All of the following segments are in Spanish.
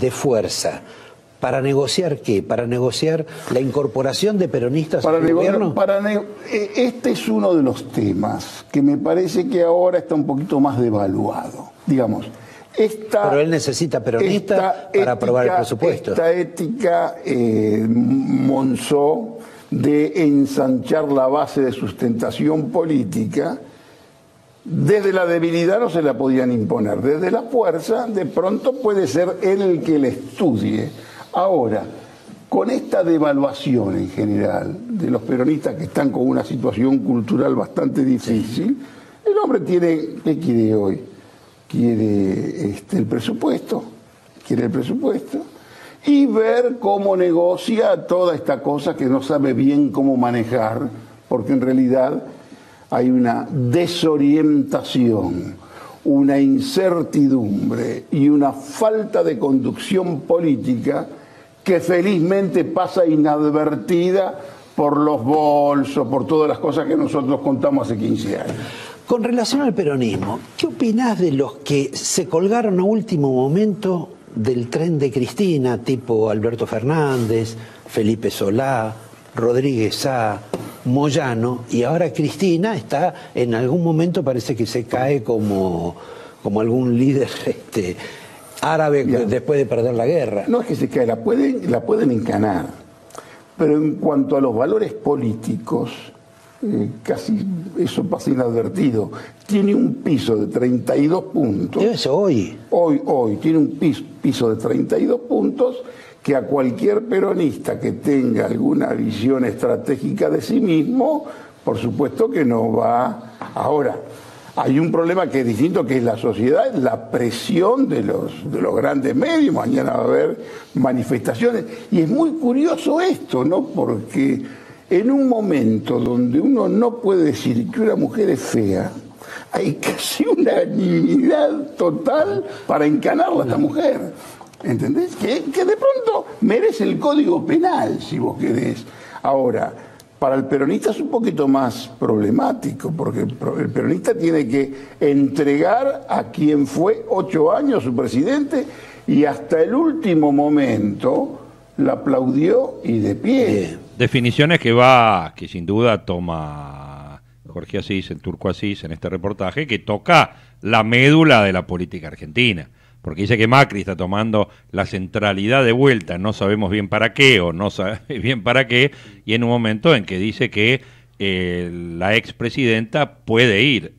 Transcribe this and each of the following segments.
de fuerza. ¿Para negociar qué? ¿Para negociar la incorporación de peronistas para el gobierno? Para e-, este es uno de los temas que me parece que ahora está un poquito más devaluado, digamos. Esta, Pero él necesita peronistas para aprobar el presupuesto. Esta ética eh, monzó de ensanchar la base de sustentación política desde la debilidad no se la podían imponer, desde la fuerza de pronto puede ser él el que le estudie. Ahora, con esta devaluación en general de los peronistas que están con una situación cultural bastante difícil, el hombre tiene, ¿qué quiere hoy? Quiere este, el presupuesto, quiere el presupuesto, y ver cómo negocia toda esta cosa que no sabe bien cómo manejar, porque en realidad hay una desorientación, una incertidumbre y una falta de conducción política que felizmente pasa inadvertida por los bolsos, por todas las cosas que nosotros contamos hace 15 años. Con relación al peronismo, ¿qué opinás de los que se colgaron a último momento del tren de Cristina, tipo Alberto Fernández, Felipe Solá, Rodríguez A, Moyano y ahora Cristina está en algún momento parece que se cae como, como algún líder este, árabe después de perder la guerra. No es que se cae, la pueden, la pueden encanar. Pero en cuanto a los valores políticos, eh, casi eso pasa inadvertido. Tiene un piso de 32 puntos. Eso hoy. Hoy, hoy, tiene un piso de 32 puntos que a cualquier peronista que tenga alguna visión estratégica de sí mismo, por supuesto que no va. Ahora, hay un problema que es distinto, que es la sociedad, la presión de los, de los grandes medios. Mañana va a haber manifestaciones. Y es muy curioso esto, ¿no? Porque en un momento donde uno no puede decir que una mujer es fea, hay casi una unanimidad total para encanarla a esta mujer. ¿Entendés? Que, de pronto merece el código penal, si vos querés. Ahora, para el peronista es un poquito más problemático, porque el peronista tiene que entregar a quien fue ocho años su presidente y hasta el último momento la aplaudió y de pie. Definiciones que va, que sin duda toma Jorge Asís, el turco Asís, en este reportaje, que toca la médula de la política argentina porque dice que Macri está tomando la centralidad de vuelta, no sabemos bien para qué o no sabe bien para qué, y en un momento en que dice que eh, la expresidenta puede ir,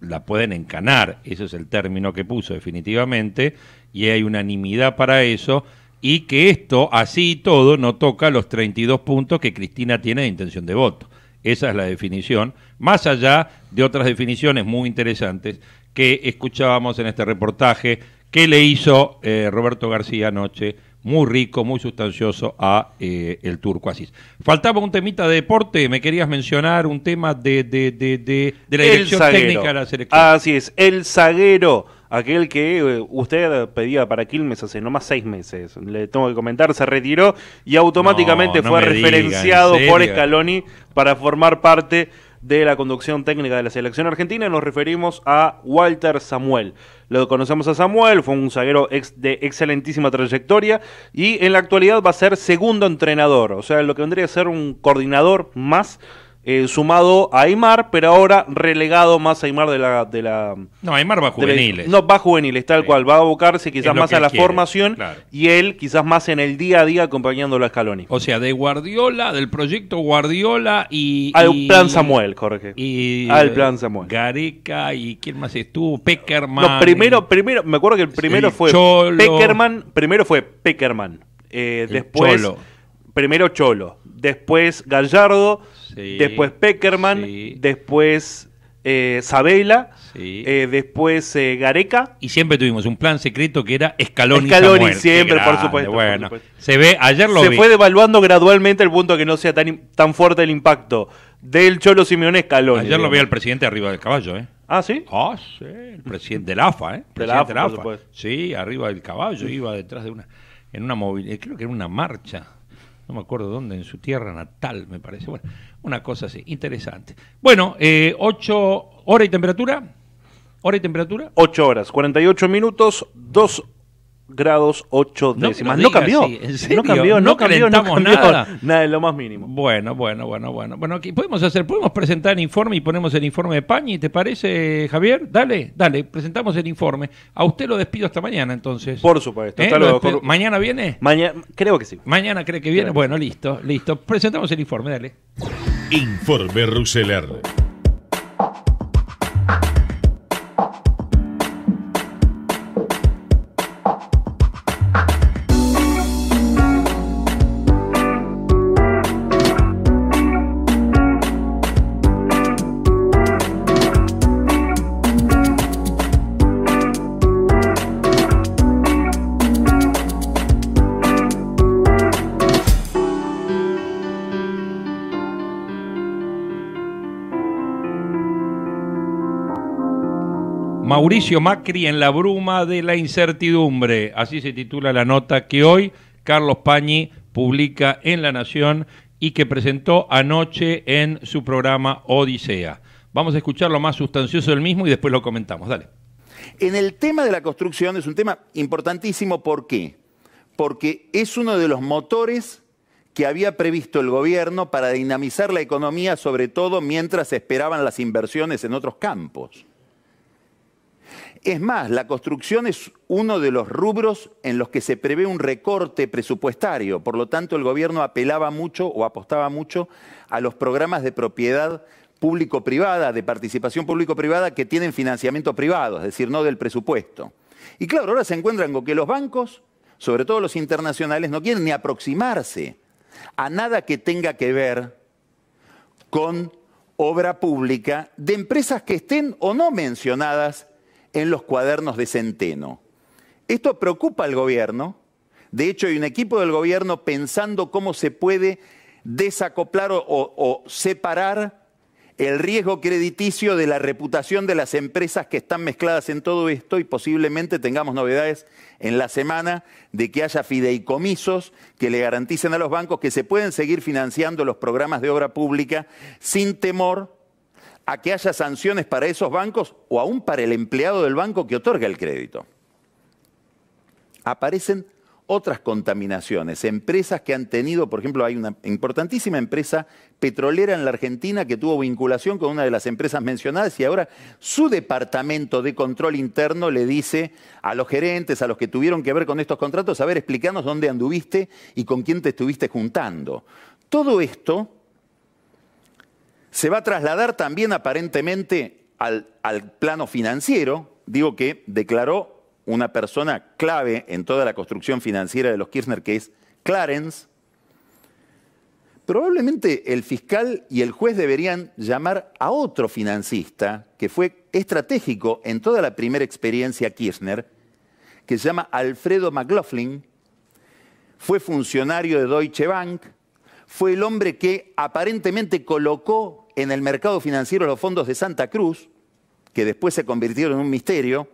la pueden encanar, ese es el término que puso definitivamente, y hay unanimidad para eso, y que esto, así y todo, no toca los 32 puntos que Cristina tiene de intención de voto. Esa es la definición, más allá de otras definiciones muy interesantes que escuchábamos en este reportaje que le hizo eh, Roberto García anoche, muy rico, muy sustancioso a eh, el turco Asís. Faltaba un temita de deporte, me querías mencionar un tema de, de, de, de, de la dirección técnica de la selección. Así es, el zaguero, aquel que eh, usted pedía para Quilmes hace nomás seis meses, le tengo que comentar, se retiró y automáticamente fue referenciado por Scaloni para formar parte de la conducción técnica de la selección argentina, nos referimos a Walter Samuel. Lo conocemos a Samuel, fue un zaguero ex de excelentísima trayectoria y en la actualidad va a ser segundo entrenador, o sea, lo que vendría a ser un coordinador más eh, sumado a Aymar, pero ahora relegado más a Aymar de la... De la no, Aymar va juveniles. no, va juveniles, tal cual. Va a abocarse quizás más a la formación y él quizás más en el día a día acompañándolo a Scaloni. O sea, de Guardiola, del proyecto Guardiola y... Al plan Samuel, Jorge. Y, eh, Al plan Samuel. Gareca y quién más estuvo, Peckerman. primero, primero, me acuerdo que el primero fue Peckerman, primero fue Peckerman. Eh, después... Cholo. Primero Cholo, después Gallardo, después Peckerman, después eh, Sabela, eh, después eh, Gareca. Y siempre tuvimos un plan secreto que era Escalón escalón siempre, por, supuesto, Se ve, ayer lo Se fue devaluando gradualmente el punto que no sea tan, tan fuerte el impacto del Cholo Simeone Escalón. Ayer lo vi al presidente arriba del caballo, ¿eh? Ah, ¿sí? Ah, sí, el presidente del AFA, ¿eh? AFA. Sí, arriba del caballo, iba detrás de una... En una movilidad, creo que era una marcha no me acuerdo dónde, en su tierra natal, me parece. Bueno, una cosa así, interesante. Bueno, eh, ocho 8 hora y temperatura. ¿Hora y temperatura? Ocho horas, 48 minutos, horas grados 8 décimas. No, cambió. no, cambió. no cambió, no cambió, nada. Nada de lo más mínimo. Bueno, bueno, bueno, bueno. Bueno, aquí podemos hacer, podemos presentar el informe y ponemos el informe de Pañi, ¿te parece, Javier? Dale, dale, presentamos el informe. A usted lo despido hasta mañana, entonces. Por supuesto. ¿Eh? Hasta luego. ¿Mañana viene? Mañana, creo que sí. ¿Mañana cree que viene? Bueno, listo, listo. Presentamos el informe, dale. Informe Ruseler. Mauricio Macri en la bruma de la incertidumbre. Así se titula la nota que hoy Carlos Pañi publica en La Nación y que presentó anoche en su programa Odisea. Vamos a escuchar lo más sustancioso del mismo y después lo comentamos. Dale. En el tema de la construcción es un tema importantísimo. ¿Por qué? Porque es uno de los motores que había previsto el gobierno para dinamizar la economía, sobre todo mientras esperaban las inversiones en otros campos. Es más, la construcción es uno de los rubros en los que se prevé un recorte presupuestario, por lo tanto el gobierno apelaba mucho o apostaba mucho a los programas de propiedad público-privada, de participación público-privada que tienen financiamiento privado, es decir, no del presupuesto. Y claro, ahora se encuentran con que los bancos, sobre todo los internacionales, no quieren ni aproximarse a nada que tenga que ver con obra pública de empresas que estén o no mencionadas en los cuadernos de Centeno. Esto preocupa al gobierno. De hecho, hay un equipo del gobierno pensando cómo se puede desacoplar o, separar el riesgo crediticio de la reputación de las empresas que están mezcladas en todo esto y posiblemente tengamos novedades en la semana de que haya fideicomisos que le garanticen a los bancos que se pueden seguir financiando los programas de obra pública sin temor a que haya sanciones para esos bancos o aún para el empleado del banco que otorga el crédito. Aparecen otras contaminaciones, empresas que han tenido, por ejemplo, hay una importantísima empresa petrolera en la Argentina que tuvo vinculación con una de las empresas mencionadas y ahora su departamento de control interno le dice a los gerentes, a los que tuvieron que ver con estos contratos, a ver, explícanos dónde anduviste y con quién te estuviste juntando. Todo esto se va a trasladar también aparentemente al, plano financiero, digo que declaró una persona clave en toda la construcción financiera de los Kirchner, que es Clarence, probablemente el fiscal y el juez deberían llamar a otro financista que fue estratégico en toda la primera experiencia Kirchner, que se llama Alfredo McLaughlin, fue funcionario de Deutsche Bank, fue el hombre que aparentemente colocó en el mercado financiero los fondos de Santa Cruz, que después se convirtieron en un misterio,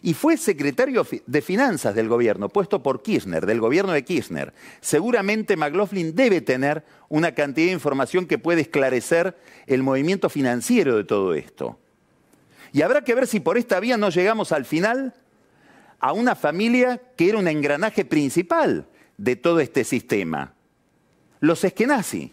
y fue secretario de Finanzas del gobierno, puesto por Kirchner, del gobierno de Kirchner. Seguramente McLaughlin debe tener una cantidad de información que puede esclarecer el movimiento financiero de todo esto. Y habrá que ver si por esta vía no llegamos al final a una familia que era un engranaje principal de todo este sistema los esquenazis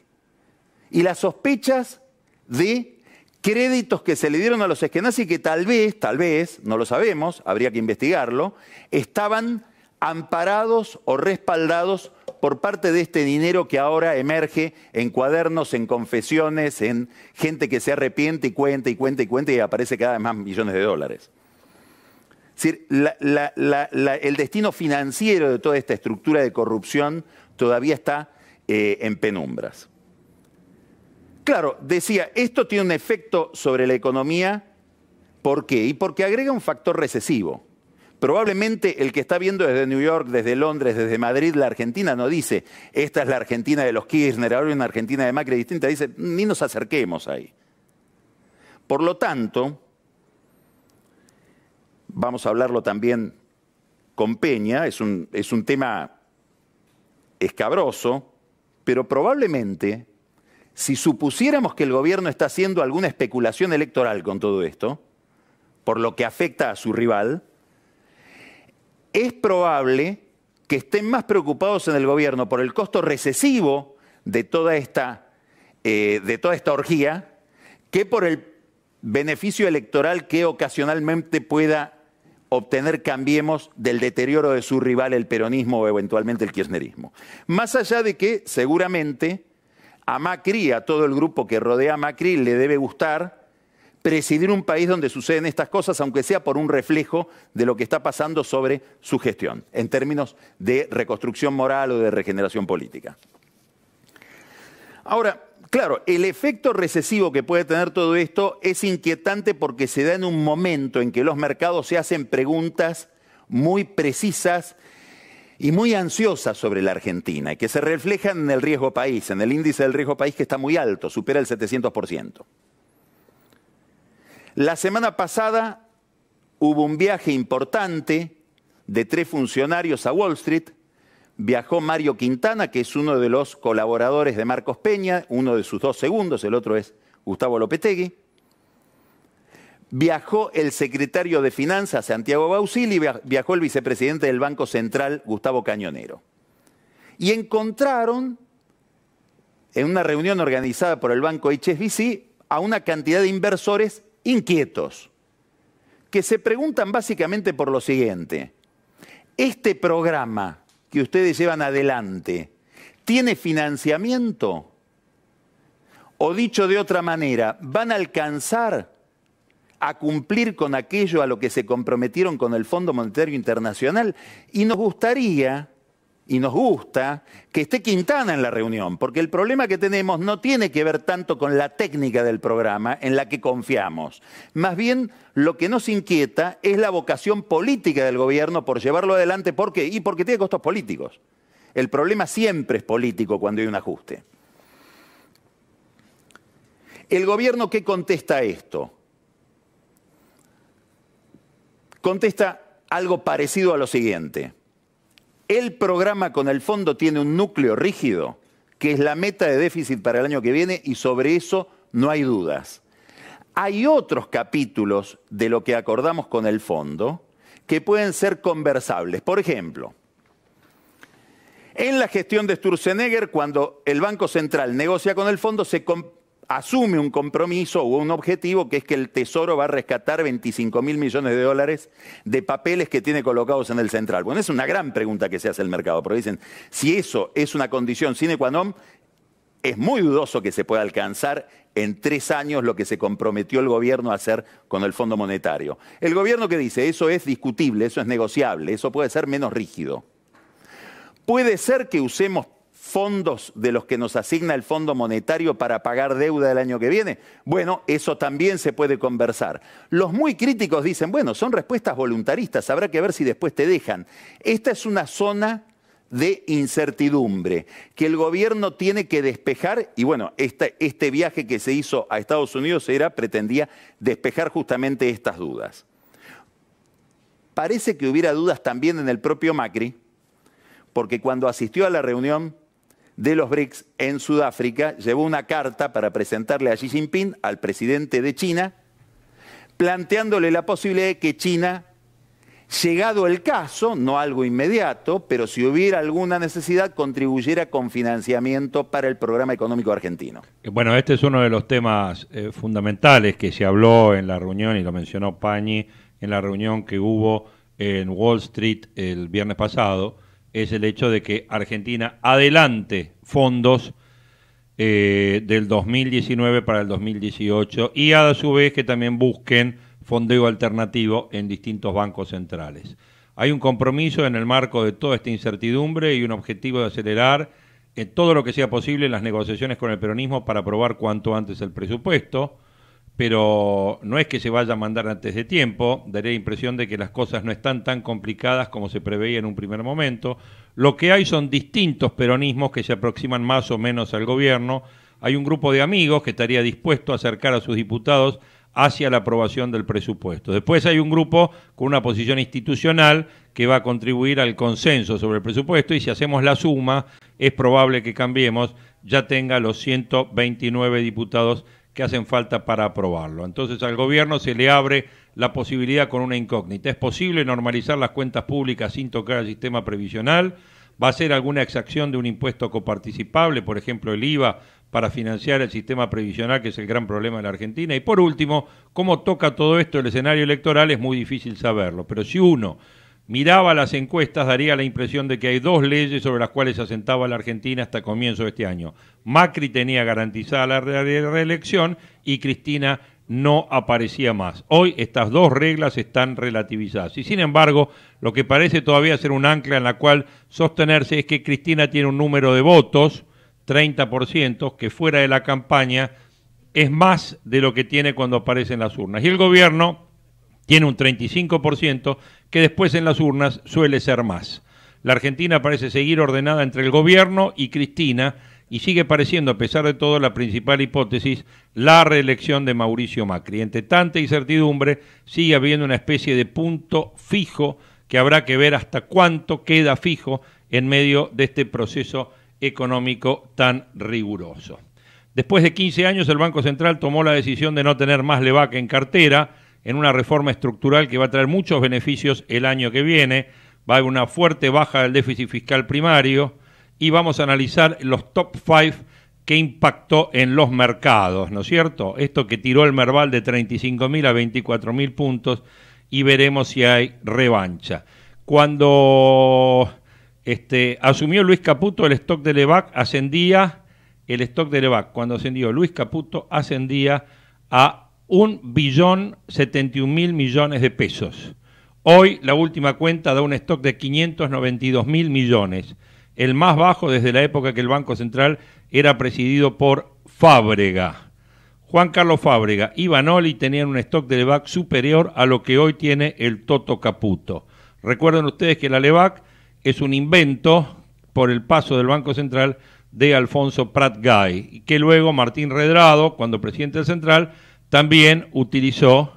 y las sospechas de créditos que se le dieron a los esquenazis que tal vez, tal vez, no lo sabemos, habría que investigarlo, estaban amparados o respaldados por parte de este dinero que ahora emerge en cuadernos, en confesiones, en gente que se arrepiente y cuenta y cuenta y cuenta y aparece cada vez más millones de dólares. el destino financiero de toda esta estructura de corrupción todavía está eh, en penumbras. Claro, decía, esto tiene un efecto sobre la economía. ¿Por qué? Y porque agrega un factor recesivo. Probablemente el que está viendo desde New York, desde Londres, desde Madrid, la Argentina, no dice, esta es la Argentina de los Kirchner, ahora hay una Argentina de Macri distinta, dice, ni nos acerquemos ahí. Por lo tanto, vamos a hablarlo también con Peña, es es un tema escabroso, pero probablemente, si supusiéramos que el gobierno está haciendo alguna especulación electoral con todo esto, por lo que afecta a su rival, es probable que estén más preocupados en el gobierno por el costo recesivo de toda esta, eh, de toda esta orgía que por el beneficio electoral que ocasionalmente pueda obtener cambiemos del deterioro de su rival, el peronismo o eventualmente el kirchnerismo. Más allá de que seguramente a Macri, a todo el grupo que rodea a Macri, le debe gustar presidir un país donde suceden estas cosas, aunque sea por un reflejo de lo que está pasando sobre su gestión, en términos de reconstrucción moral o de regeneración política. Ahora, Claro, el efecto recesivo que puede tener todo esto es inquietante porque se da en un momento en que los mercados se hacen preguntas muy precisas y muy ansiosas sobre la Argentina y que se reflejan en el riesgo país, en el índice del riesgo país que está muy alto, supera el 700%. La semana pasada hubo un viaje importante de tres funcionarios a Wall Street viajó Mario Quintana, que es uno de los colaboradores de Marcos Peña, uno de sus dos segundos, el otro es Gustavo Lopetegui. Viajó el secretario de Finanzas, Santiago Bausil, y viajó el vicepresidente del Banco Central, Gustavo Cañonero. Y encontraron, en una reunión organizada por el banco HSBC, a una cantidad de inversores inquietos, que se preguntan básicamente por lo siguiente. Este programa que ustedes llevan adelante tiene financiamiento? O dicho de otra manera, ¿van a alcanzar a cumplir con aquello a lo que se comprometieron con el Fondo Monetario Internacional? Y nos gustaría y nos gusta que esté Quintana en la reunión, porque el problema que tenemos no tiene que ver tanto con la técnica del programa en la que confiamos. Más bien, lo que nos inquieta es la vocación política del gobierno por llevarlo adelante. ¿Por qué? Y porque tiene costos políticos. El problema siempre es político cuando hay un ajuste. ¿El gobierno qué contesta a esto? Contesta algo parecido a lo siguiente el programa con el fondo tiene un núcleo rígido, que es la meta de déficit para el año que viene, y sobre eso no hay dudas. Hay otros capítulos de lo que acordamos con el fondo que pueden ser conversables. Por ejemplo, en la gestión de Sturzenegger, cuando el Banco Central negocia con el fondo, se, asume un compromiso o un objetivo que es que el Tesoro va a rescatar 25 mil millones de dólares de papeles que tiene colocados en el central. Bueno, es una gran pregunta que se hace el mercado, pero dicen, si eso es una condición sine qua non, es muy dudoso que se pueda alcanzar en tres años lo que se comprometió el gobierno a hacer con el Fondo Monetario. El gobierno que dice, eso es discutible, eso es negociable, eso puede ser menos rígido. Puede ser que usemos fondos de los que nos asigna el Fondo Monetario para pagar deuda el año que viene? Bueno, eso también se puede conversar. Los muy críticos dicen, bueno, son respuestas voluntaristas, habrá que ver si después te dejan. Esta es una zona de incertidumbre que el gobierno tiene que despejar, y bueno, este, este viaje que se hizo a Estados Unidos era, pretendía despejar justamente estas dudas. Parece que hubiera dudas también en el propio Macri, porque cuando asistió a la reunión de los BRICS en Sudáfrica llevó una carta para presentarle a Xi Jinping, al presidente de China, planteándole la posibilidad de que China, llegado el caso, no algo inmediato, pero si hubiera alguna necesidad, contribuyera con financiamiento para el programa económico argentino. Eh, bueno, este es uno de los temas eh, fundamentales que se habló en la reunión, y lo mencionó Pañi, en la reunión que hubo en Wall Street el viernes pasado es el hecho de que Argentina adelante fondos eh, del 2019 para el 2018 y a su vez que también busquen fondeo alternativo en distintos bancos centrales. Hay un compromiso en el marco de toda esta incertidumbre y un objetivo de acelerar en eh, todo lo que sea posible las negociaciones con el peronismo para aprobar cuanto antes el presupuesto pero no es que se vaya a mandar antes de tiempo, daré la impresión de que las cosas no están tan complicadas como se preveía en un primer momento. Lo que hay son distintos peronismos que se aproximan más o menos al gobierno. Hay un grupo de amigos que estaría dispuesto a acercar a sus diputados hacia la aprobación del presupuesto. Después hay un grupo con una posición institucional que va a contribuir al consenso sobre el presupuesto y si hacemos la suma, es probable que cambiemos, ya tenga los 129 diputados que hacen falta para aprobarlo. Entonces al gobierno se le abre la posibilidad con una incógnita. ¿Es posible normalizar las cuentas públicas sin tocar el sistema previsional? ¿Va a ser alguna exacción de un impuesto coparticipable, por ejemplo el IVA, para financiar el sistema previsional, que es el gran problema de la Argentina? Y por último, ¿cómo toca todo esto el escenario electoral? Es muy difícil saberlo, pero si uno miraba las encuestas daría la impresión de que hay dos leyes sobre las cuales se asentaba la Argentina hasta comienzo de este año. Macri tenía garantizada la reelección y Cristina no aparecía más. Hoy estas dos reglas están relativizadas. Y sin embargo, lo que parece todavía ser un ancla en la cual sostenerse es que Cristina tiene un número de votos, 30%, que fuera de la campaña es más de lo que tiene cuando aparecen las urnas. Y el gobierno tiene un 35%, que después en las urnas suele ser más. La Argentina parece seguir ordenada entre el gobierno y Cristina y sigue pareciendo, a pesar de todo, la principal hipótesis, la reelección de Mauricio Macri. Entre tanta incertidumbre, sigue habiendo una especie de punto fijo que habrá que ver hasta cuánto queda fijo en medio de este proceso económico tan riguroso. Después de 15 años, el Banco Central tomó la decisión de no tener más levaque en cartera, en una reforma estructural que va a traer muchos beneficios el año que viene. Va a haber una fuerte baja del déficit fiscal primario y vamos a analizar los top 5 que impactó en los mercados, ¿no es cierto? Esto que tiró el Merval de 35.000 a 24.000 puntos y veremos si hay revancha. Cuando este, asumió Luis Caputo, el stock de Levac ascendía, el stock de Levac, cuando ascendió Luis Caputo, ascendía a un billón 71 mil millones de pesos. Hoy la última cuenta da un stock de 592 mil millones, el más bajo desde la época que el Banco Central era presidido por Fábrega. Juan Carlos Fábrega y Banoli tenían un stock de LEVAC superior a lo que hoy tiene el Toto Caputo. Recuerden ustedes que la LEVAC es un invento por el paso del Banco Central de Alfonso Prat Gay, que luego Martín Redrado, cuando presidente del Central, también utilizó,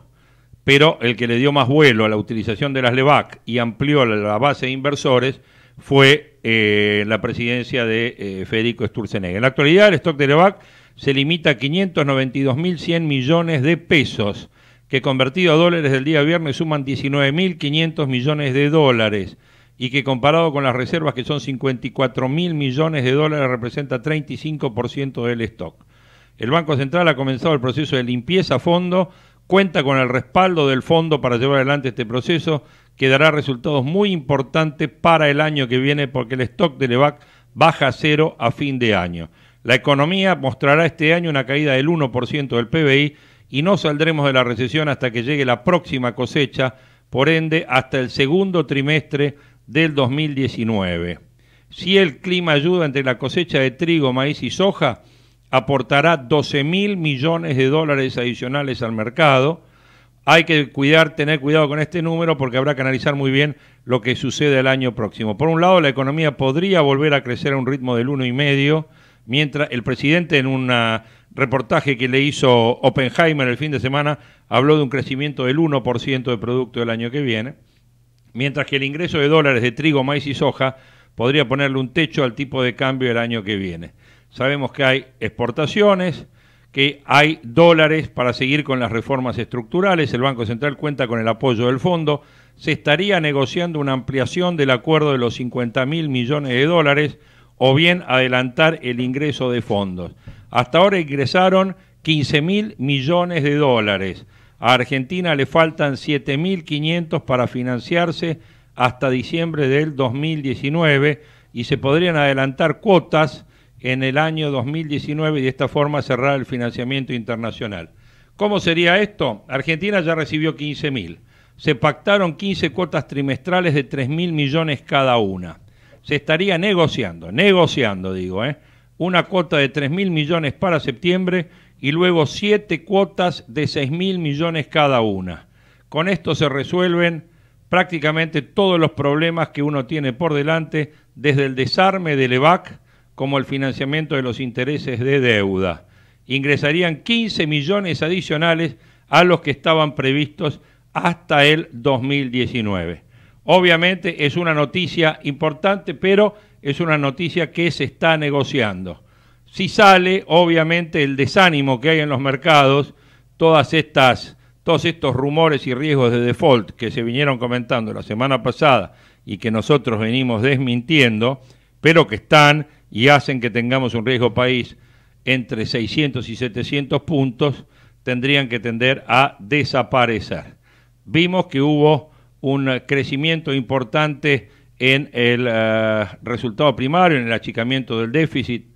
pero el que le dio más vuelo a la utilización de las LEVAC y amplió la base de inversores fue eh, la presidencia de eh, Federico Sturzenegger. En la actualidad, el stock de LEVAC se limita a 592.100 millones de pesos, que convertido a dólares del día viernes suman 19.500 millones de dólares y que comparado con las reservas que son 54.000 mil millones de dólares representa 35% del stock. El Banco Central ha comenzado el proceso de limpieza a fondo, cuenta con el respaldo del fondo para llevar adelante este proceso, que dará resultados muy importantes para el año que viene porque el stock del EVAC baja a cero a fin de año. La economía mostrará este año una caída del 1% del PBI y no saldremos de la recesión hasta que llegue la próxima cosecha, por ende hasta el segundo trimestre del 2019. Si el clima ayuda entre la cosecha de trigo, maíz y soja, aportará 12 mil millones de dólares adicionales al mercado. Hay que tener cuidado con este número porque habrá que analizar muy bien lo que sucede el año próximo. Por un lado, la economía podría volver a crecer a un ritmo del uno y medio, mientras el presidente en un ah, reportaje que le hizo Oppenheimer el fin de semana habló de un crecimiento del 1% de producto del año que viene, mientras que el ingreso de dólares de trigo, maíz y soja podría ponerle un techo al tipo de cambio el año que viene sabemos que hay exportaciones, que hay dólares para seguir con las reformas estructurales, el Banco Central cuenta con el apoyo del fondo, se estaría negociando una ampliación del acuerdo de los 50 mil millones de dólares o bien adelantar el ingreso de fondos. Hasta ahora ingresaron 15 mil millones de dólares. A Argentina le faltan 7.500 para financiarse hasta diciembre del 2019 y se podrían adelantar cuotas en el año 2019 y de esta forma cerrar el financiamiento internacional. ¿Cómo sería esto? Argentina ya recibió 15.000. Se pactaron 15 cuotas trimestrales de 3.000 millones cada una. Se estaría negociando, negociando digo, ¿eh? una cuota de 3.000 millones para septiembre y luego siete cuotas de 6.000 millones cada una. Con esto se resuelven prácticamente todos los problemas que uno tiene por delante, desde el desarme del EVAC como el financiamiento de los intereses de deuda. Ingresarían 15 millones adicionales a los que estaban previstos hasta el 2019. Obviamente es una noticia importante, pero es una noticia que se está negociando. Si sale, obviamente el desánimo que hay en los mercados, todas estas, todos estos rumores y riesgos de default que se vinieron comentando la semana pasada y que nosotros venimos desmintiendo, pero que están y hacen que tengamos un riesgo país entre 600 y 700 puntos, tendrían que tender a desaparecer. Vimos que hubo un crecimiento importante en el eh, resultado primario, en el achicamiento del déficit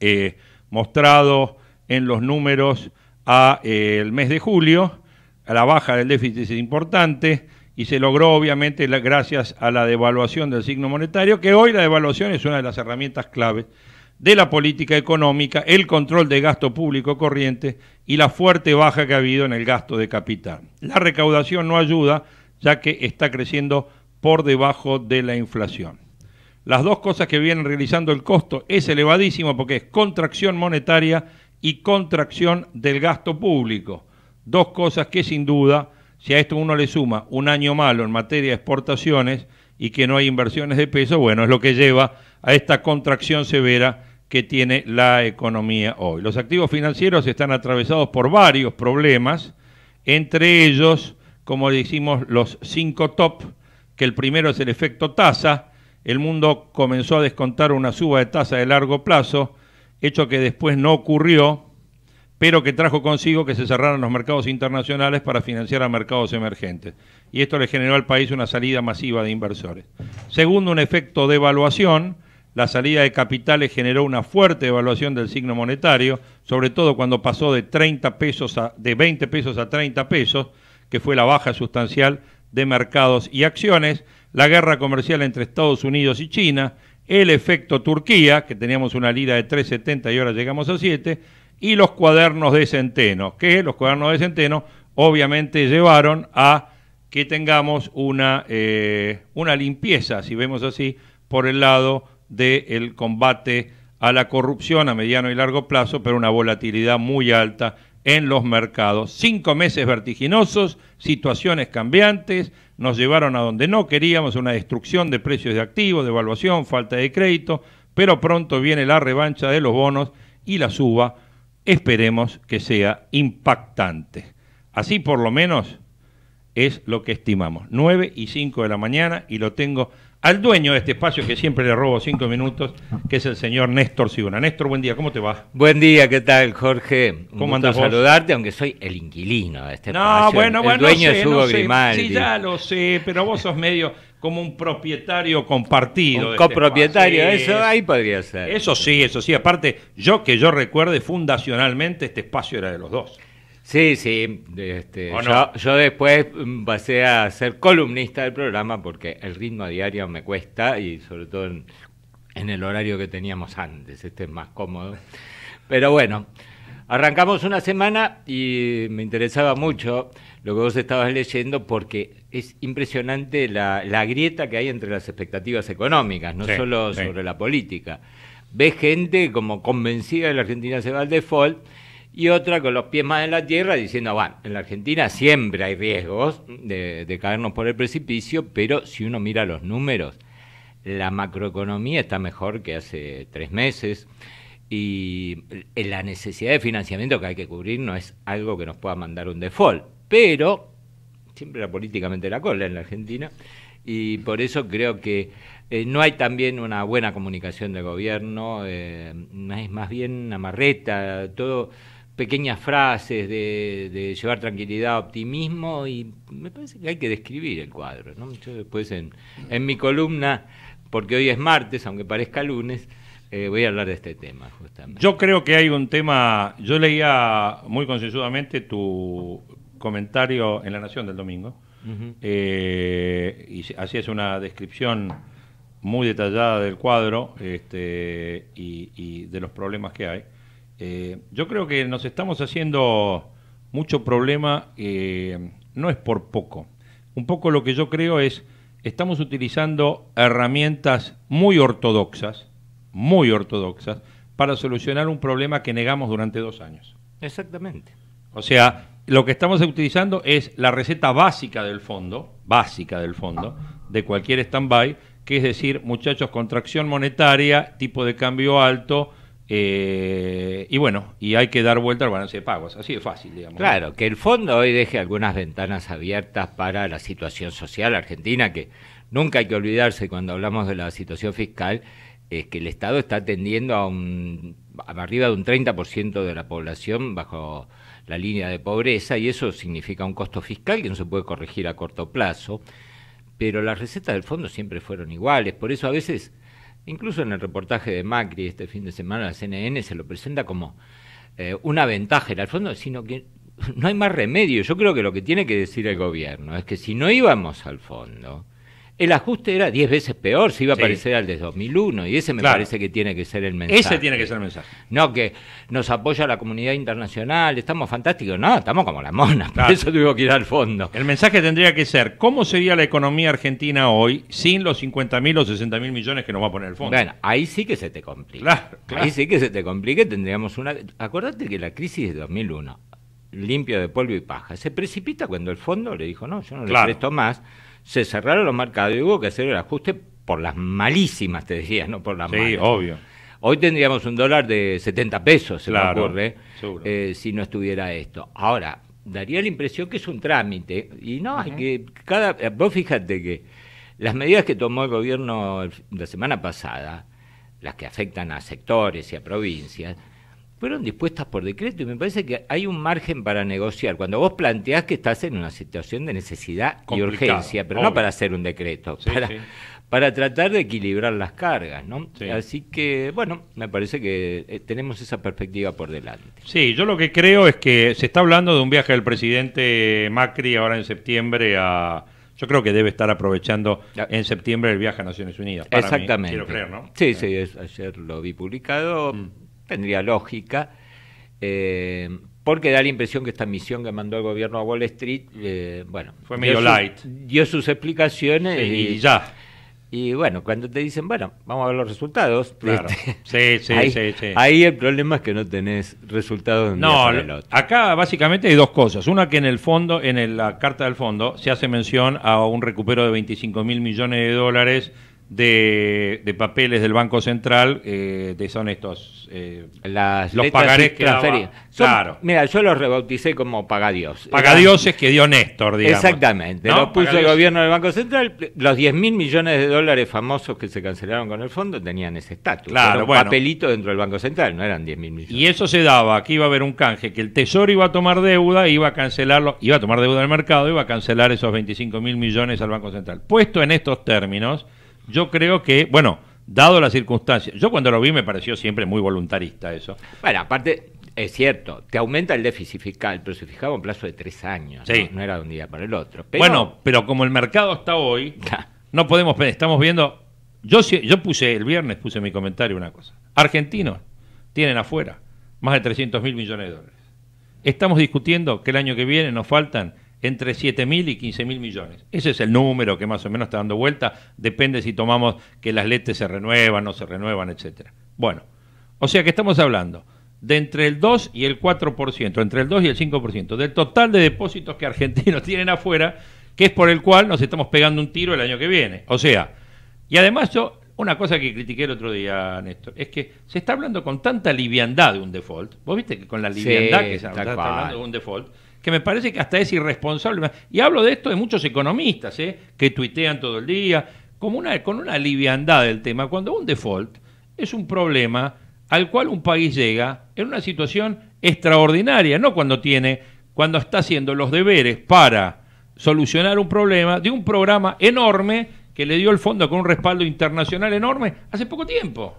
eh, mostrado en los números a eh, el mes de julio. La baja del déficit es importante, y se logró obviamente gracias a la devaluación del signo monetario, que hoy la devaluación es una de las herramientas claves de la política económica, el control de gasto público corriente y la fuerte baja que ha habido en el gasto de capital. La recaudación no ayuda, ya que está creciendo por debajo de la inflación. Las dos cosas que vienen realizando el costo es elevadísimo porque es contracción monetaria y contracción del gasto público. Dos cosas que sin duda si a esto uno le suma un año malo en materia de exportaciones y que no hay inversiones de peso, bueno, es lo que lleva a esta contracción severa que tiene la economía hoy. Los activos financieros están atravesados por varios problemas, entre ellos, como decimos, los cinco top, que el primero es el efecto tasa. El mundo comenzó a descontar una suba de tasa de largo plazo, hecho que después no ocurrió pero que trajo consigo que se cerraran los mercados internacionales para financiar a mercados emergentes. Y esto le generó al país una salida masiva de inversores. Segundo, un efecto de evaluación. La salida de capitales generó una fuerte devaluación del signo monetario, sobre todo cuando pasó de 30 pesos a, de 20 pesos a 30 pesos, que fue la baja sustancial de mercados y acciones, la guerra comercial entre Estados Unidos y China, el efecto Turquía, que teníamos una lira de 3.70 y ahora llegamos a 7, y los cuadernos de centeno, que los cuadernos de centeno obviamente llevaron a que tengamos una, eh, una limpieza, si vemos así, por el lado del combate a la corrupción a mediano y largo plazo, pero una volatilidad muy alta en los mercados. Cinco meses vertiginosos, situaciones cambiantes, nos llevaron a donde no queríamos, una destrucción de precios de activos, devaluación, falta de crédito, pero pronto viene la revancha de los bonos y la suba Esperemos que sea impactante. Así por lo menos es lo que estimamos. 9 y 5 de la mañana y lo tengo al dueño de este espacio que siempre le robo 5 minutos, que es el señor Néstor Siguna. Néstor, buen día, ¿cómo te va? Buen día, ¿qué tal, Jorge? ¿Cómo andas? saludarte, aunque soy el inquilino de este espacio. No, bueno, bueno, el dueño es Hugo no Sí, ya lo sé, pero vos sos medio como un propietario compartido. Un este copropietario, eso ahí podría ser. Eso sí, eso sí. Aparte, yo que yo recuerde, fundacionalmente este espacio era de los dos. Sí, sí. Bueno, este, yo, después mm, pasé a ser columnista del programa porque el ritmo diario me cuesta y sobre todo en, en el horario que teníamos antes. Este es más cómodo. Pero bueno, arrancamos una semana y me interesaba mucho lo que vos estabas leyendo porque es impresionante la, la grieta que hay entre las expectativas económicas, no solo sobre la política. Ves gente como convencida de la Argentina se va al default y otra con los pies más en la tierra diciendo, bueno, en la Argentina siempre hay riesgos de, de caernos por el precipicio, pero si uno mira los números, la macroeconomía está mejor que hace tres meses y la necesidad de financiamiento que hay que cubrir no es algo que nos pueda mandar un default pero siempre era políticamente la cola en la Argentina y por eso creo que eh, no hay también una buena comunicación del gobierno, eh, es más bien una marreta, todo pequeñas frases de, llevar tranquilidad, optimismo y me parece que hay que describir el cuadro. Yo después en, mi columna, porque hoy es martes, aunque parezca lunes, eh, voy a hablar de este tema, justamente. Yo creo que hay un tema. Yo leía muy concienzudamente tu comentario en La Nación del domingo, eh, y así es una descripción muy detallada del cuadro este, y, de los problemas que hay. Eh, yo creo que nos estamos haciendo mucho problema, eh, no es por poco. Un poco lo que yo creo es, estamos utilizando herramientas muy ortodoxas, muy ortodoxas, para solucionar un problema que negamos durante dos años. Exactamente. O sea, lo que estamos utilizando es la receta básica del fondo, básica del fondo, de cualquier stand-by, que es decir, muchachos, contracción monetaria, tipo de cambio alto, eh, y bueno, y hay que dar vuelta al balance de pagos, así de fácil, digamos. Claro, que el fondo hoy deje algunas ventanas abiertas para la situación social argentina, que nunca hay que olvidarse cuando hablamos de la situación fiscal, es que el Estado está atendiendo a un, arriba de un 30% de la población bajo la línea de pobreza y eso significa un costo fiscal que no se puede corregir a corto plazo, pero las recetas del fondo siempre fueron iguales, por eso a veces, incluso en el reportaje de Macri este fin de semana, la CNN se lo presenta como eh, una ventaja en el fondo, sino que no hay más remedio. Yo creo que lo que tiene que decir el gobierno es que si no íbamos al fondo, el ajuste era 10 veces peor, si iba a aparecer parecer al de 2001, y ese me parece que tiene que ser el mensaje. Ese tiene que ser el mensaje. No que nos apoya la comunidad internacional, estamos fantásticos, no, estamos como las monas, por eso tuvimos que ir al fondo. El mensaje tendría que ser, ¿cómo sería la economía argentina hoy sin los 50.000 mil o 60.000 mil millones que nos va a poner el fondo? Bueno, ahí sí que se te complica. Ahí sí que se te complica, tendríamos una... Acordate que la crisis de 2001, limpio de polvo y paja, se precipita cuando el fondo le dijo, no, yo no le presto más se cerraron los mercados y hubo que hacer el ajuste por las malísimas, te decía, no por las sí, obvio. Hoy tendríamos un dólar de 70 pesos, se me ocurre, eh, si no estuviera esto. Ahora, daría la impresión que es un trámite, y no, hay que cada, eh, vos fíjate que las medidas que tomó el gobierno la semana pasada, las que afectan a sectores y a provincias, fueron dispuestas por decreto y me parece que hay un margen para negociar. Cuando vos planteás que estás en una situación de necesidad y urgencia, pero no para hacer un decreto, para, tratar de equilibrar las cargas, ¿no? Así que, bueno, me parece que eh, tenemos esa perspectiva por delante. Sí, yo lo que creo es que se está hablando de un viaje del presidente Macri ahora en septiembre a... Yo creo que debe estar aprovechando en septiembre el viaje a Naciones Unidas. Exactamente. Sí, sí, ayer lo vi publicado. Mm tendría lógica, eh, porque da la impresión que esta misión que mandó el gobierno a Wall Street, eh, bueno, fue medio dio sus explicaciones y, ya. Y bueno, cuando te dicen, bueno, vamos a ver los resultados. Este, claro. sí, sí, ahí, sí, Ahí el problema es que no tenés resultados. No, el acá básicamente hay dos cosas. Una que en el fondo, en la carta del fondo, se hace mención a un recupero de 25 mil millones de dólares de, papeles del Banco Central, que eh, son estos eh, Las los pagarés que Claro. Mira, yo los rebauticé como pagadios. Pagadioses que dio Néstor, digamos. Exactamente. lo Los puso el gobierno del Banco Central. Los 10 mil millones de dólares famosos que se cancelaron con el fondo tenían ese estatus. Claro, papelito dentro del Banco Central, no eran 10 mil millones. Y eso se daba, aquí iba a haber un canje, que el Tesoro iba a tomar deuda, iba a cancelarlo, iba a tomar deuda del mercado, iba a cancelar esos 25 mil millones al Banco Central. Puesto en estos términos yo creo que, bueno, dado las circunstancias, yo cuando lo vi me pareció siempre muy voluntarista eso. Bueno, aparte, es cierto, te aumenta el déficit fiscal, pero se fijaba un plazo de tres años, ¿no? era de un día para el otro. Bueno, pero como el mercado está hoy, no podemos, estamos viendo, yo, yo puse, el viernes puse mi comentario una cosa, argentinos tienen afuera más de 300 mil millones de dólares. Estamos discutiendo que el año que viene nos faltan entre 7.000 y 15.000 millones. Ese es el número que más o menos está dando vuelta, depende si tomamos que las LETES se renuevan, no se renuevan, etc. Bueno, o sea que estamos hablando de entre el 2 y el 4%, entre el 2 y el 5%, del total de depósitos que argentinos tienen afuera, que es por el cual nos estamos pegando un tiro el año que viene. O sea, y además yo, una cosa que critiqué el otro día, Néstor, es que se está hablando con tanta liviandad de un default. Vos viste que con la liviandad que se está hablando de un default, que me parece que hasta es irresponsable. Y hablo de esto de muchos economistas, ¿eh? que tuitean todo el día, como una, con una liviandad del tema, cuando un default es un problema al cual un país llega en una situación extraordinaria, no cuando tiene, cuando está haciendo los deberes para solucionar un problema de un programa enorme que le dio el fondo con un respaldo internacional enorme hace poco tiempo.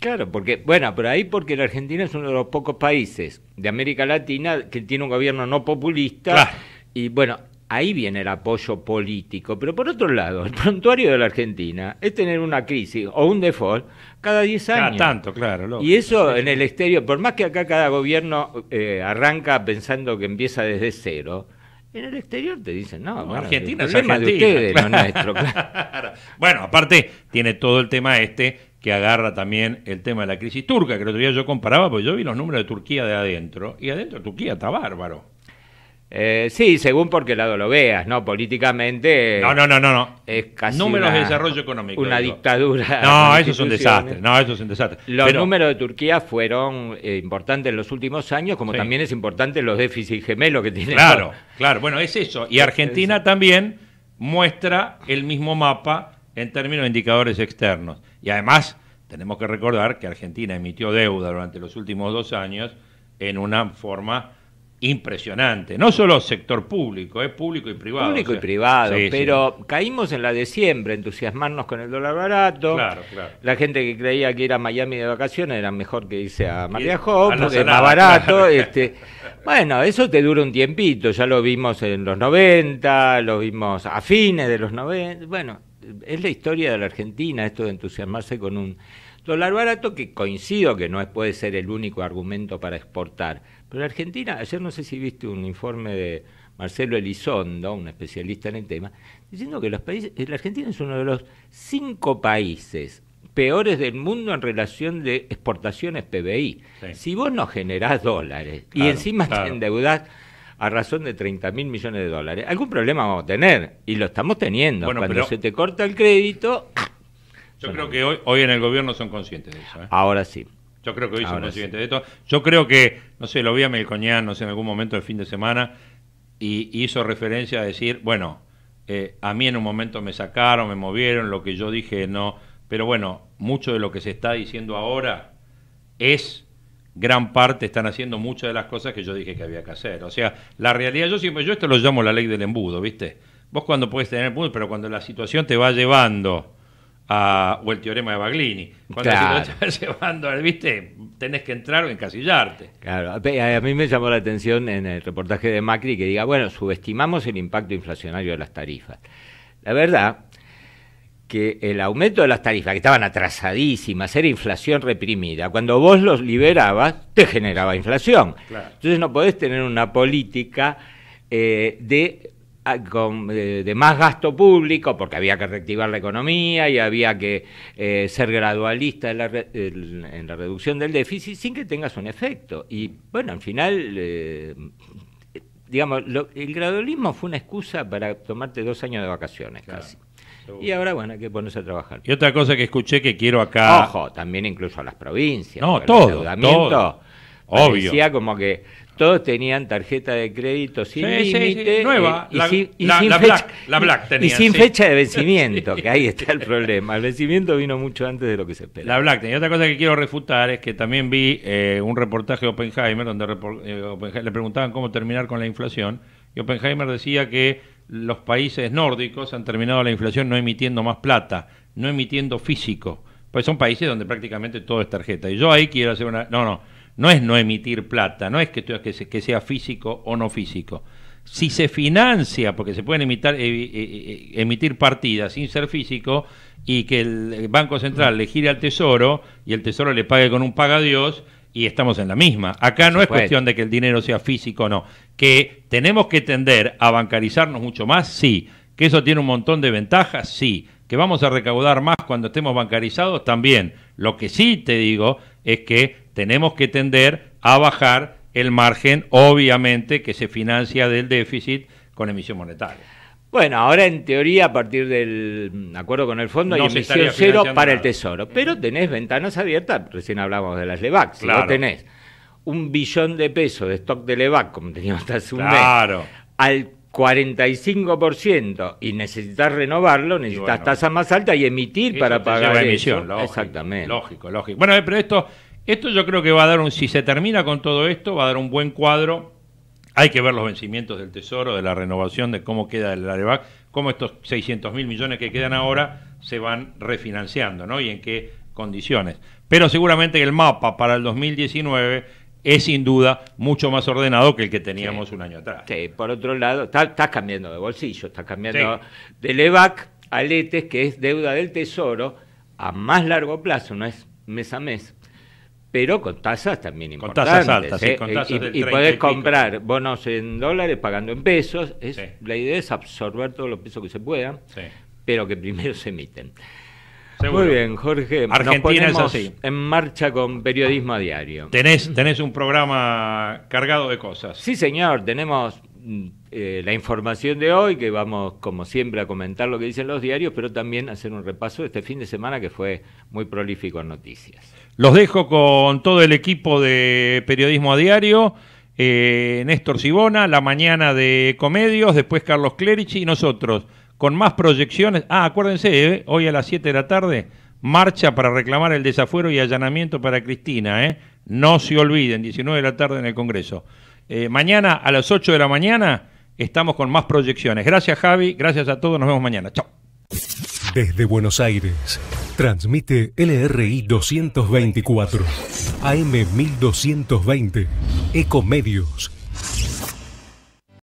Claro, porque, bueno, pero ahí porque la Argentina es uno de los pocos países de América Latina que tiene un gobierno no populista. Y bueno, ahí viene el apoyo político. Pero por otro lado, el prontuario de la Argentina es tener una crisis o un default cada 10 años. tanto, claro. Y eso en el exterior, por más que acá cada gobierno eh, arranca pensando que empieza desde cero, en el exterior te dicen, no, Argentina es de ustedes, no nuestro. Claro. Bueno, aparte tiene todo el tema este que agarra también el tema de la crisis turca, que el otro día yo comparaba, porque yo vi los números de Turquía de adentro, y adentro Turquía está bárbaro. Eh, sí, según por qué lado lo veas, ¿no? Políticamente. No, no, no, no. no. Es casi números de desarrollo económico. Una dictadura. No, eso es un desastre. No, eso es un desastre. Los números de Turquía fueron eh, importantes en los últimos años, como también es importante los déficits gemelos que tiene. Claro, claro. Bueno, es eso. Y Argentina también muestra el mismo mapa en términos de indicadores externos. Y además tenemos que recordar que Argentina emitió deuda durante los últimos dos años en una forma impresionante. No solo sector público, es público y privado. Público y privado, pero caímos en la de siempre, entusiasmarnos con el dólar barato. Claro, claro. La gente que creía que era Miami de vacaciones era mejor que irse a María Hope, porque es más barato. Este, bueno, eso te dura un tiempito, ya lo vimos en los 90, lo vimos a fines de los 90, bueno, es la historia de la Argentina, esto de entusiasmarse con un dólar barato, que coincido que no puede ser el único argumento para exportar. Pero la Argentina, ayer no sé si viste un informe de Marcelo Elizondo, un especialista en el tema, diciendo que los países, eh, la Argentina es uno de los cinco países peores del mundo en relación de exportaciones PBI. Si vos no generás dólares y encima te endeudás a razón de 30 mil millones de dólares. Algún problema vamos a tener y lo estamos teniendo. Bueno, Cuando pero... se te corta el crédito... Yo creo que hoy, en el gobierno son conscientes de eso. ¿eh? Ahora sí. Yo creo que hoy son conscientes de esto. Yo creo que, no sé, lo vi a Melcoñán, no sé, en algún momento del fin de semana, y hizo referencia a decir, bueno, eh, a mí en un momento me sacaron, me movieron, lo que yo dije no, pero bueno, mucho de lo que se está diciendo ahora es gran parte están haciendo muchas de las cosas que yo dije que había que hacer. O sea, la realidad, yo siempre, yo esto lo llamo la ley del embudo, ¿viste? Vos cuando puedes tener el embudo, pero cuando la situación te va llevando a, o el teorema de Baglini, cuando la situación te va llevando, ¿viste? Tenés que entrar o encasillarte. Claro, a mí me llamó la atención en el reportaje de Macri que diga, bueno, subestimamos el impacto inflacionario de las tarifas. La verdad que el aumento de las tarifas, que estaban atrasadísimas, era inflación reprimida. Cuando vos los liberabas, te generaba inflación. Entonces no podés tener una política eh, ah, de, más gasto público, porque había que reactivar la economía y había que eh, ser gradualista en la, reducción del déficit sin que tengas un efecto. Y bueno, al final... Eh, digamos, el gradualismo fue una excusa para tomarte dos años de vacaciones casi. Y ahora, bueno, hay que ponerse a trabajar. Y otra cosa que escuché que quiero acá. Ojo, también incluso a las provincias. No, todo. todo. Obvio. decía como que todos tenían tarjeta de crédito sin límite. Eh, nueva. la, sin, fecha, Black, la Y sin fecha de vencimiento, que ahí está el problema. El vencimiento vino mucho antes de lo que se esperaba. La Black tenía. Otra cosa que quiero refutar es que también vi eh, un reportaje de Oppenheimer donde eh, le preguntaban cómo terminar con la inflación. Y Oppenheimer decía que los países nórdicos han terminado la inflación no emitiendo más plata, no emitiendo físico. Pues son países donde prácticamente todo es tarjeta. Y yo ahí quiero hacer una... No, no, no es no emitir plata, no es que, que sea físico o no físico. Si se financia, porque se pueden eh, eh, eh, emitir partidas sin ser físico, y que el Banco Central le gire al Tesoro y el Tesoro le pague con un paga Dios, y estamos en la misma. Acá no es cuestión de que el dinero sea físico no. Que tenemos que tender a bancarizarnos mucho más, sí. Que eso tiene un montón de ventajas, sí. Que vamos a recaudar más cuando estemos bancarizados, también. Lo que sí te digo es que tenemos que tender a bajar el margen, obviamente, que se financia del déficit con emisión monetaria. Bueno, ahora en teoría a partir del mm, acuerdo con el fondo hay emisión cero para el Tesoro, pero tenés ventanas abiertas, recién hablamos de las LEVAC, si claro. tenés un billón de pesos de stock de LEVAC, como teníamos hasta hace un mes, al 45% y necesitas renovarlo, necesitas tasa tasas más alta y emitir para pagar la emisión. Exactamente. Lógico, lógico. Bueno, eh, pero esto, esto yo creo que va a dar un, si se termina con todo esto, va a dar un buen cuadro hay que ver los vencimientos del Tesoro, de la renovación, de cómo queda el Arevac, cómo estos 600 mil millones que quedan ahora se van refinanciando, ¿no? Y en qué condiciones. Pero seguramente que el mapa para el 2019 es sin duda mucho más ordenado que el que teníamos un año atrás. por otro lado, está cambiando de bolsillo, está cambiando de del EVAC al Letes, que es deuda del Tesoro, a más largo plazo, no es mes a mes, pero con tasas también importantes. Con tasas altas, ¿eh? y, podés comprar bonos en dólares pagando en pesos. Es, La idea es absorber todos los pesos que se puedan, pero que primero se emiten. Muy bien, Jorge. Argentina es en marcha con periodismo diario. Tenés, tenés un programa cargado de cosas. Sí, señor. Tenemos mm, eh, la información de hoy, que vamos, como siempre, a comentar lo que dicen los diarios, pero también hacer un repaso de este fin de semana que fue muy prolífico en noticias. Los dejo con todo el equipo de Periodismo a Diario, eh, Néstor Sibona, la mañana de Comedios, después Carlos Clerici y nosotros, con más proyecciones. Ah, acuérdense, eh, hoy a las 7 de la tarde, marcha para reclamar el desafuero y allanamiento para Cristina. Eh. No se olviden, 19 de la tarde en el Congreso. Eh, mañana a las 8 de la mañana estamos con más proyecciones. Gracias Javi, gracias a todos, nos vemos mañana. Chao. Desde Buenos Aires, transmite LRI 224, AM 1220, Ecomedios.